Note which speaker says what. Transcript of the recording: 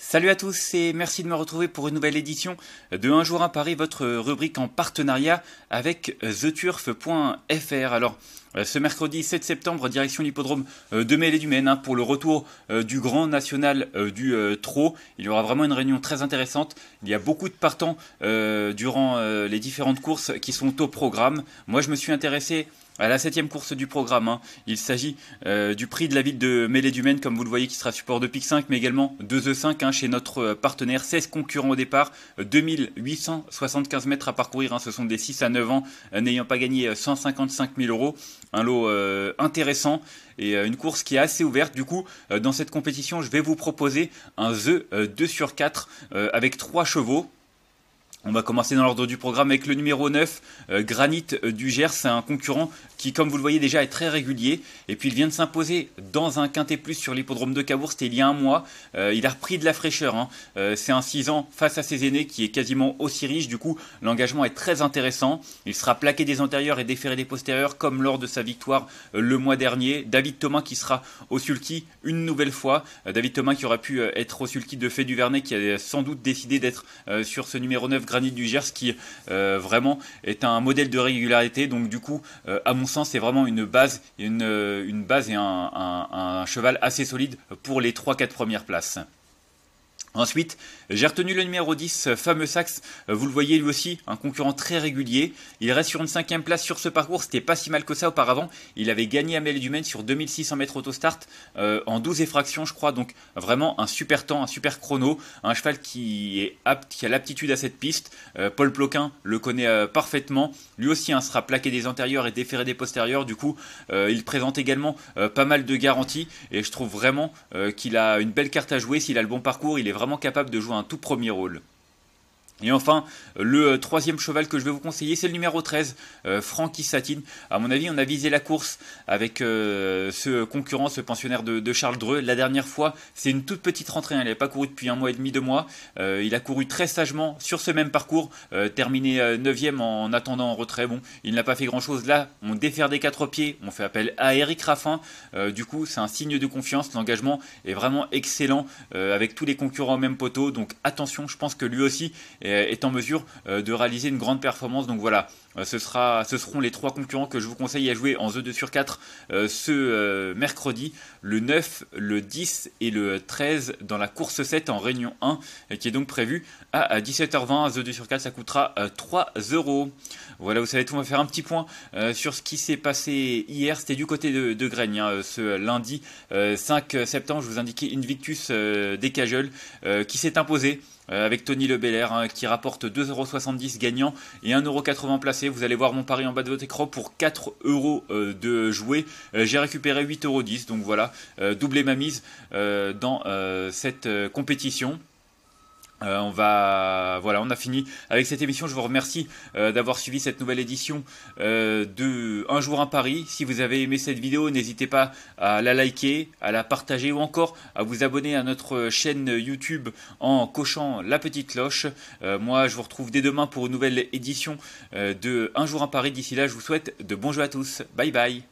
Speaker 1: Salut à tous et merci de me retrouver pour une nouvelle édition de Un jour à Paris, votre rubrique en partenariat avec theturf.fr. Alors, euh, ce mercredi 7 septembre, direction l'hippodrome euh, de Mêlée du Maine hein, pour le retour euh, du Grand National du euh, Trot. Il y aura vraiment une réunion très intéressante. Il y a beaucoup de partants durant les différentes courses qui sont au programme. Moi, je me suis intéressé à la septième course du programme. Hein. Il s'agit du prix de la ville de Mêlée du Maine, comme vous le voyez, qui sera support de PIC 5, mais également 2 E5 hein, chez notre partenaire. 16 concurrents au départ, 2875 mètres à parcourir. Ce sont des 6 à 9 ans, n'ayant pas gagné 155 000 euros un lot euh, intéressant et euh, une course qui est assez ouverte. Du coup, euh, dans cette compétition, je vais vous proposer un The 2 sur 4 avec 3 chevaux. On va commencer dans l'ordre du programme avec le numéro 9, euh, Granit du Gers. C'est un concurrent qui, comme vous le voyez déjà, est très régulier. Et puis il vient de s'imposer dans un quintet plus sur l'hippodrome de Cabourg, c'était il y a un mois. Euh, il a repris de la fraîcheur. Hein. Euh, c'est un 6 ans face à ses aînés qui est quasiment aussi riche. Du coup, l'engagement est très intéressant. Il sera plaqué des antérieurs et déféré des postérieurs, comme lors de sa victoire le mois dernier. David Thomas qui sera au sulky une nouvelle fois. David Thomas qui aurait pu être au sulky de Fait Duvernay, qui a sans doute décidé d'être sur ce numéro 9. Granit du Gers qui euh, vraiment est un modèle de régularité. Donc du coup, euh, à mon sens, c'est vraiment une base, une, euh, une base et un, un cheval assez solide pour les 3-4 premières places. Ensuite, j'ai retenu le numéro 10, euh, fameux Saxe. Euh, vous le voyez lui aussi, un concurrent très régulier. Il reste sur une cinquième place sur ce parcours. C'était pas si mal que ça auparavant. Il avait gagné à du Dumaine sur 2600 mètres autostart euh, en 12 effractions, je crois. Donc vraiment un super temps, un super chrono. Un cheval qui est apte, qui a l'aptitude à cette piste. Paul Ploquin le connaît parfaitement. Lui aussi un hein, sera plaqué des antérieurs et déféré des postérieurs. Du coup, il présente également pas mal de garanties. Et je trouve vraiment qu'il a une belle carte à jouer. S'il a le bon parcours, il est vraiment capable de jouer un tout premier rôle. Et enfin, le euh, troisième cheval que je vais vous conseiller, c'est le numéro 13, euh, Francky Satine. À mon avis, on a visé la course avec euh, ce concurrent, ce pensionnaire de, Charles Dreux. La dernière fois, c'est une toute petite rentrée. Hein. Il n'avait pas couru depuis un mois et demi, deux mois. il a couru très sagement sur ce même parcours, terminé 9ème en attendant en retrait. Bon, il n'a pas fait grand-chose. Là, on défère des quatre pieds. On fait appel à Eric Raffin. du coup, c'est un signe de confiance. L'engagement est vraiment excellent avec tous les concurrents au même poteau. Donc attention, je pense que lui aussi... Euh, est en mesure euh, de réaliser une grande performance. Donc voilà, euh, ce, sera, ce seront les trois concurrents que je vous conseille à jouer en The 2 sur 4 ce mercredi, le 9, le 10 et le 13 dans la course 7 en Réunion 1, qui est donc prévue à 17h20. The 2 sur 4, ça coûtera 3 euros. Voilà, vous savez tout, on va faire un petit point sur ce qui s'est passé hier. C'était du côté de, de hein, ce lundi 5 septembre. Je vous indiquais Invictus des Cajoles qui s'est imposé. Euh, avec Tony Lebelair hein, qui rapporte 2,70€ gagnant et 1,80€ placé. Vous allez voir mon pari en bas de votre écran pour 4€ euros euh, de jouer. Euh, j'ai récupéré 8,10€, donc voilà, doublé ma mise dans cette compétition. Euh, on va voilà, on a fini avec cette émission. Je vous remercie euh, d'avoir suivi cette nouvelle édition euh, de Un jour à Paris. Si vous avez aimé cette vidéo, n'hésitez pas à la liker, à la partager ou encore à vous abonner à notre chaîne YouTube en cochant la petite cloche. moi, je vous retrouve dès demain pour une nouvelle édition de Un jour à Paris. D'ici là, je vous souhaite de bons jeux à tous. Bye bye.